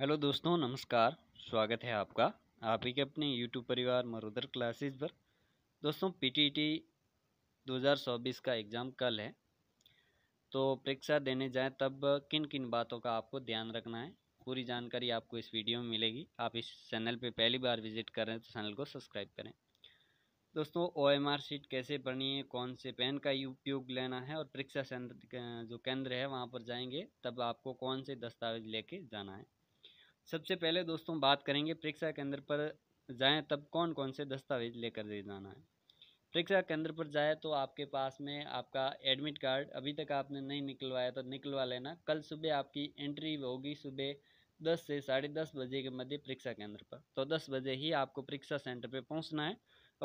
hello दोस्तों नमस्कार स्वागत है आपका आप ही के अपने यूट्यूब परिवार मरुदर क्लासेस पर दोस्तों पीटीटी e 2024 का एग्ज़ाम कल है तो परीक्षा देने जाएं तब किन किन बातों का आपको ध्यान रखना है पूरी जानकारी आपको इस वीडियो में मिलेगी आप इस चैनल पे पहली बार विजिट कर रहे हैं तो चैनल को सब्सक्राइब करें दोस्तों ओ शीट कैसे पढ़नी है कौन से पेन का उपयोग लेना है और परीक्षा सेंटर जो केंद्र है वहाँ पर जाएंगे तब आपको कौन से दस्तावेज लेके जाना है सबसे पहले दोस्तों बात करेंगे परीक्षा केंद्र पर जाएँ तब कौन कौन से दस्तावेज लेकर दे जाना है परीक्षा केंद्र पर जाए तो आपके पास में आपका एडमिट कार्ड अभी तक आपने नहीं निकलवाया तो निकलवा लेना कल सुबह आपकी एंट्री होगी सुबह दस से साढ़े दस बजे के मध्य परीक्षा केंद्र पर तो दस बजे ही आपको परीक्षा सेंटर पर पहुंचना है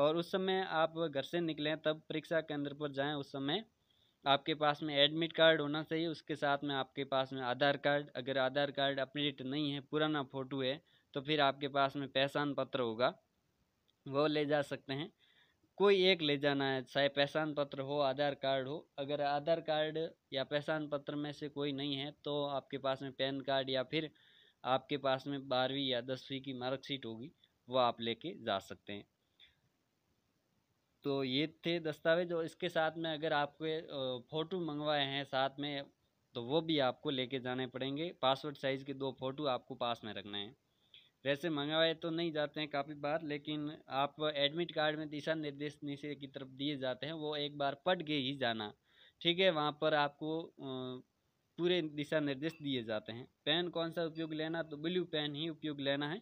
और उस समय आप घर से निकलें तब परीक्षा केंद्र पर जाएं उस समय आपके पास में एडमिट कार्ड होना चाहिए उसके साथ में आपके पास में आधार कार्ड अगर आधार कार्ड अपडेट नहीं है पुराना फ़ोटो है तो फिर आपके पास में पहचान पत्र होगा वो ले जा सकते हैं कोई एक ले जाना है चाहे पहचान पत्र हो आधार कार्ड हो अगर आधार कार्ड या पहचान पत्र में से कोई नहीं है तो आपके पास में पैन कार्ड या फिर आपके पास में बारहवीं या दसवीं की मार्कशीट होगी वो आप लेके जा सकते हैं तो ये थे दस्तावेज और इसके साथ में अगर आपके फ़ोटो मंगवाए हैं साथ में तो वो भी आपको लेके जाने पड़ेंगे पासवर्ड साइज़ के दो फ़ोटो आपको पास में रखना है वैसे मंगवाए तो नहीं जाते हैं काफ़ी बार लेकिन आप एडमिट कार्ड में दिशा निर्देश नीचे की तरफ दिए जाते हैं वो एक बार पढ़ के ही जाना ठीक है वहाँ पर आपको पूरे दिशा निर्देश दिए जाते हैं पेन कौन सा उपयोग लेना तो ब्लू पेन ही उपयोग लेना है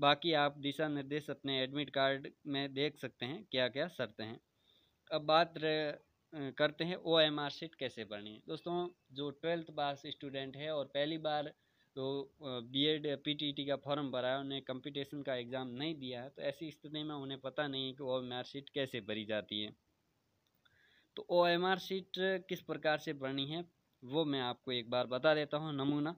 बाकी आप दिशा निर्देश अपने एडमिट कार्ड में देख सकते हैं क्या क्या शर्तें हैं अब बात करते हैं ओ एम आर शीट कैसे भरनी है दोस्तों जो ट्वेल्थ पास स्टूडेंट है और पहली बार तो B Ed P T T का फॉर्म भरा है उन्हें कंपटीशन का एग्ज़ाम नहीं दिया है तो ऐसी स्थिति में उन्हें पता नहीं है कि ओ एम आर शीट कैसे भरी जाती है तो ओ एम आर शीट किस प्रकार से भरनी है वो मैं आपको एक बार बता देता हूँ नमूना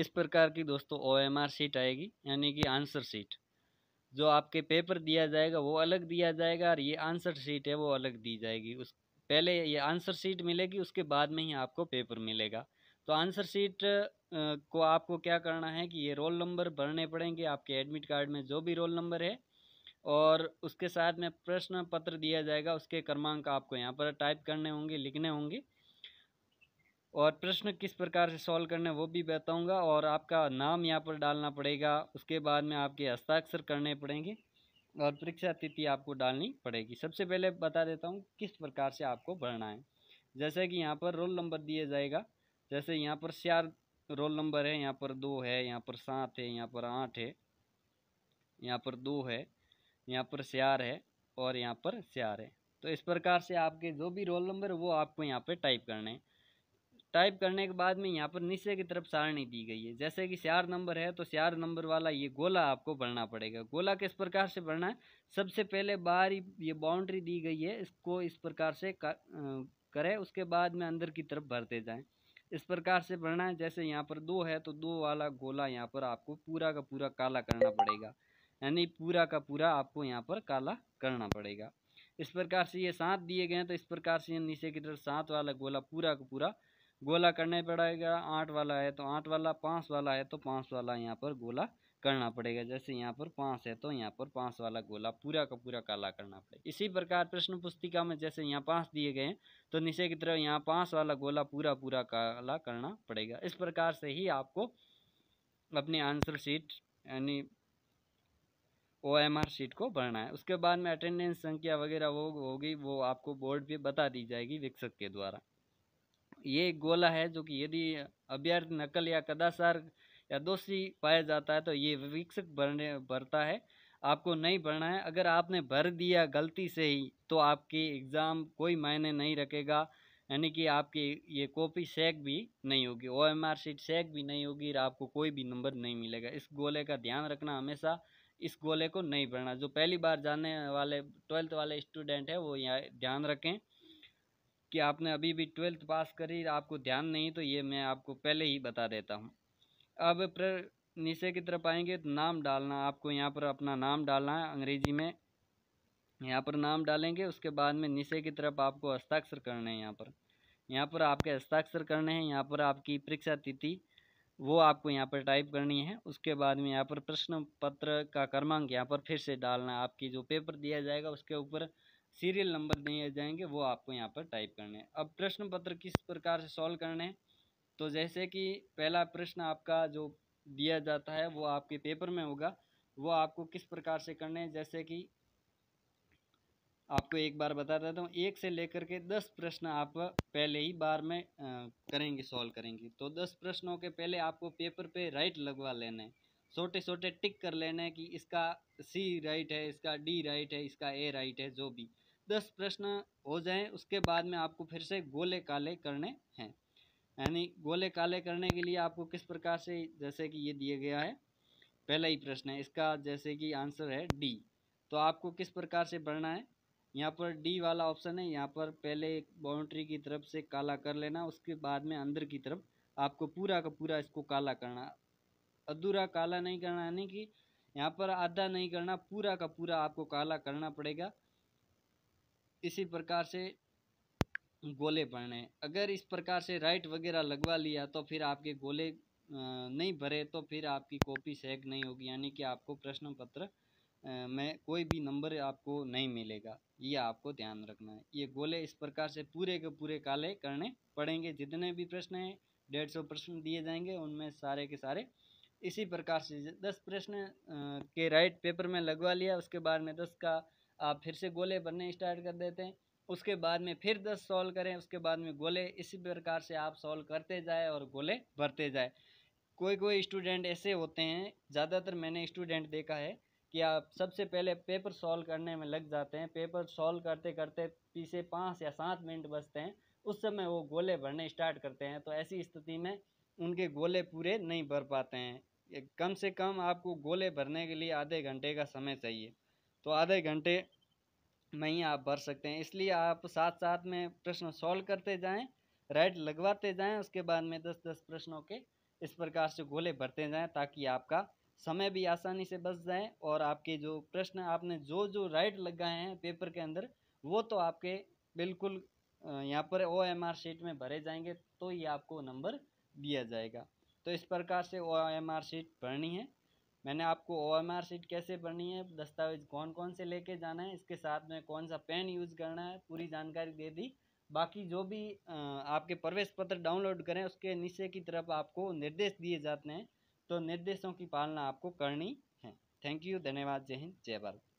इस प्रकार की दोस्तों ओ एम आर सीट आएगी यानी कि आंसर सीट जो आपके पेपर दिया जाएगा वो अलग दिया जाएगा और ये आंसर सीट है वो अलग दी जाएगी उस पहले ये आंसर सीट मिलेगी उसके बाद में ही आपको पेपर मिलेगा तो आंसर सीट को आपको क्या करना है कि ये रोल नंबर भरने पड़ेंगे आपके एडमिट कार्ड में जो भी रोल नंबर है और उसके साथ में प्रश्न पत्र दिया जाएगा उसके क्रमांक आपको यहाँ पर टाइप करने होंगे लिखने होंगे और प्रश्न किस प्रकार से सॉल्व करने हैं वो भी बताऊंगा और आपका नाम यहाँ पर डालना पड़ेगा उसके बाद में आपके हस्ताक्षर करने पड़ेंगे और परीक्षा तिथि आपको डालनी पड़ेगी सबसे पहले बता देता हूँ किस प्रकार से आपको भरना है जैसे कि यहाँ पर रोल नंबर दिया जाएगा जैसे यहाँ पर चार रोल नंबर है यहाँ पर दो है यहाँ पर सात है यहाँ पर आठ है यहाँ पर दो है यहाँ पर चार है और यहाँ पर चार है तो इस प्रकार से आपके जो भी रोल नंबर वो आपको यहाँ पर टाइप करने हैं टाइप करने के बाद में यहाँ पर नीचे की तरफ सारणी दी गई है जैसे कि चार नंबर है तो चार नंबर वाला ये गोला आपको भरना पड़ेगा गोला किस प्रकार से भरना है सबसे पहले बाहर ये बाउंड्री दी गई है इसको इस प्रकार से करें उसके बाद में अंदर की तरफ भरते जाएं इस प्रकार से भरना है जैसे यहाँ पर दो है तो दो वाला गोला यहाँ पर आपको पूरा का पूरा काला करना पड़ेगा यानी पूरा का पूरा आपको यहाँ पर काला करना पड़ेगा इस प्रकार से ये सात दिए गए हैं तो इस प्रकार से नीचे की तरफ सात वाला गोला पूरा का पूरा गोला करना पड़ेगा आठ वाला है तो आठ वाला पाँच वाला है तो पाँच वाला यहाँ पर गोला करना पड़ेगा जैसे यहाँ पर पाँच है तो यहाँ पर पाँच वाला गोला पूरा का पूरा काला करना पड़ेगा इसी प्रकार प्रश्न पुस्तिका में जैसे यहाँ पाँच दिए गए हैं तो नीचे की तरफ यहाँ पाँच वाला गोला पूरा पूरा काला करना पड़ेगा इस प्रकार से ही आपको अपनी आंसर शीट यानी ओ एम आर शीट को भरना है उसके बाद में अटेंडेंस संख्या वगैरह वो होगी वो आपको बोर्ड पर बता दी जाएगी विकसक के द्वारा ये एक गोला है जो कि यदि अभ्यर्थ नकल या कदाचार या दोषी पाया जाता है तो ये विकसित भरने भरता है आपको नहीं भरना है अगर आपने भर दिया गलती से ही तो आपकी एग्ज़ाम कोई मायने नहीं रखेगा यानी कि आपकी ये कॉपी सेक भी नहीं होगी ओ एम आर सीट सेक भी नहीं होगी और आपको कोई भी नंबर नहीं मिलेगा इस गोले का ध्यान रखना हमेशा इस गोले को नहीं भरना जो पहली बार जाने वाले ट्वेल्थ वाले स्टूडेंट हैं वो यहाँ ध्यान रखें कि आपने अभी भी ट्वेल्थ पास करी आपको ध्यान नहीं तो ये मैं आपको पहले ही बता देता हूँ अब प्र नीचे की तरफ आएंगे तो नाम डालना आपको यहाँ पर अपना नाम डालना है अंग्रेजी में यहाँ पर नाम डालेंगे उसके बाद में नीचे की तरफ आपको हस्ताक्षर करने हैं यहाँ पर यहाँ पर आपके हस्ताक्षर करने हैं यहाँ पर आपकी परीक्षा तिथि वो आपको यहाँ पर टाइप करनी है उसके बाद में यहाँ पर प्रश्न पत्र का क्रमांक यहाँ पर फिर से डालना है आपकी जो पेपर दिया जाएगा उसके ऊपर सीरियल नंबर दिए जाएंगे वो आपको यहाँ पर टाइप करने हैं अब प्रश्न पत्र किस प्रकार से सॉल्व करने हैं तो जैसे कि पहला प्रश्न आपका जो दिया जाता है वो आपके पेपर में होगा वो आपको किस प्रकार से करने हैं जैसे कि आपको एक बार बता देता हूँ एक से लेकर के दस प्रश्न आप पहले ही बार में करेंगे सॉल्व करेंगे तो दस प्रश्नों के पहले आपको पेपर पे राइट लगवा लेने छोटे छोटे टिक कर लेने कि इसका सी राइट है इसका डी राइट है इसका ए राइट है जो भी दस प्रश्न हो जाएं उसके बाद में आपको फिर से गोले काले करने हैं यानी गोले काले करने के लिए आपको किस प्रकार से जैसे कि ये दिया गया है पहला ही प्रश्न है इसका जैसे कि आंसर है डी तो आपको किस प्रकार से भरना है यहाँ पर डी वाला ऑप्शन है यहाँ पर पहले बाउंड्री की तरफ से काला कर लेना उसके बाद में अंदर की तरफ आपको पूरा का पूरा इसको काला करना अधूरा काला नहीं करना यानी कि यहाँ पर आधा नहीं करना पूरा का पूरा आपको काला करना पड़ेगा इसी प्रकार से गोले भरने अगर इस प्रकार से राइट वगैरह लगवा लिया तो फिर आपके गोले नहीं भरे तो फिर आपकी कॉपी सेग नहीं होगी यानी कि आपको प्रश्न पत्र में कोई भी नंबर आपको नहीं मिलेगा ये आपको ध्यान रखना है ये गोले इस प्रकार से पूरे के पूरे काले करने पड़ेंगे जितने भी प्रश्न हैं डेढ़ सौ प्रश्न दिए जाएंगे उनमें सारे के सारे इसी प्रकार से दस प्रश्न के राइट पेपर में लगवा लिया उसके बाद में दस का आप फिर से गोले बनने स्टार्ट कर देते हैं उसके बाद में फिर दस सॉल्व करें उसके बाद में गोले इसी प्रकार से आप सॉल्व करते जाए और गोले भरते जाए कोई कोई स्टूडेंट ऐसे होते हैं ज़्यादातर मैंने स्टूडेंट देखा है कि आप सबसे पहले पेपर सॉल्व करने में लग जाते हैं पेपर सॉल्व करते करते पीछे पाँच या सात मिनट बचते हैं उस समय वो गोले भरने स्टार्ट करते हैं तो ऐसी स्थिति में उनके गोले पूरे नहीं भर पाते हैं कम से कम आपको गोले भरने के लिए आधे घंटे का समय चाहिए तो आधे घंटे में ही आप भर सकते हैं इसलिए आप साथ साथ में प्रश्न सॉल्व करते जाएं राइट लगवाते जाएं उसके बाद में दस दस प्रश्नों के इस प्रकार से गोले भरते जाएं ताकि आपका समय भी आसानी से बच जाए और आपके जो प्रश्न आपने जो जो राइट लगाए हैं पेपर के अंदर वो तो आपके बिल्कुल यहाँ पर ओ एम आर शीट में भरे जाएंगे तो ये आपको नंबर दिया जाएगा तो इस प्रकार से ओ एम आर शीट भरनी है मैंने आपको ओ एम आर शीट कैसे बननी है दस्तावेज कौन कौन से लेके जाना है इसके साथ में कौन सा पेन यूज़ करना है पूरी जानकारी दे दी बाकी जो भी आपके प्रवेश पत्र डाउनलोड करें उसके नीचे की तरफ आपको निर्देश दिए जाते हैं तो निर्देशों की पालना आपको करनी है थैंक यू धन्यवाद जय हिंद जय भारत